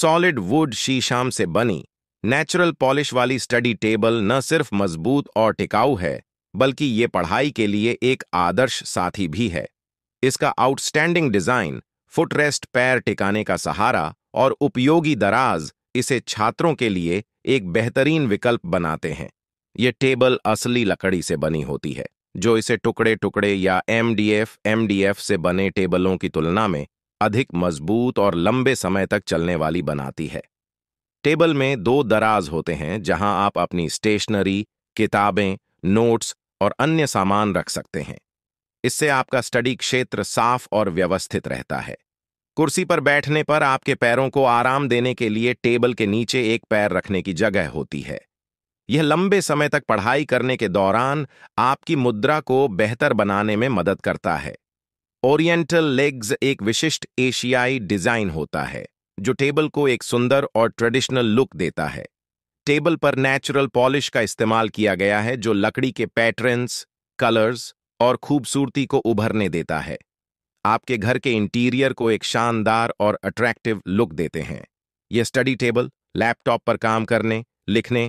solid wood sheesham से बनी natural polish वाली स्टडी टेबल न सिर्फ मजबूत और टिकाऊ है बल्कि ये पढ़ाई के लिए एक आदर्श साथी भी है इसका आउटस्टैंडिंग डिजाइन फुटरेस्ट पैर टिकाने का सहारा और उपयोगी दराज इसे छात्रों के लिए एक बेहतरीन विकल्प बनाते हैं ये टेबल असली लकड़ी से बनी होती है जो इसे टुकड़े टुकड़े या एमडीएफ एमडीएफ से बने टेबलों की तुलना में अधिक मजबूत और लंबे समय तक चलने वाली बनाती है टेबल में दो दराज होते हैं जहां आप अपनी स्टेशनरी किताबें नोट्स और अन्य सामान रख सकते हैं इससे आपका स्टडी क्षेत्र साफ और व्यवस्थित रहता है कुर्सी पर बैठने पर आपके पैरों को आराम देने के लिए टेबल के नीचे एक पैर रखने की जगह होती है यह लंबे समय तक पढ़ाई करने के दौरान आपकी मुद्रा को बेहतर बनाने में मदद करता है ओरिएंटल लेग्स एक विशिष्ट एशियाई डिजाइन होता है जो टेबल को एक सुंदर और ट्रेडिशनल लुक देता है टेबल पर नेचुरल पॉलिश का इस्तेमाल किया गया है जो लकड़ी के पैटर्न्स कलर्स और खूबसूरती को उभरने देता है आपके घर के इंटीरियर को एक शानदार और अट्रैक्टिव लुक देते हैं यह स्टडी टेबल लैपटॉप पर काम करने लिखने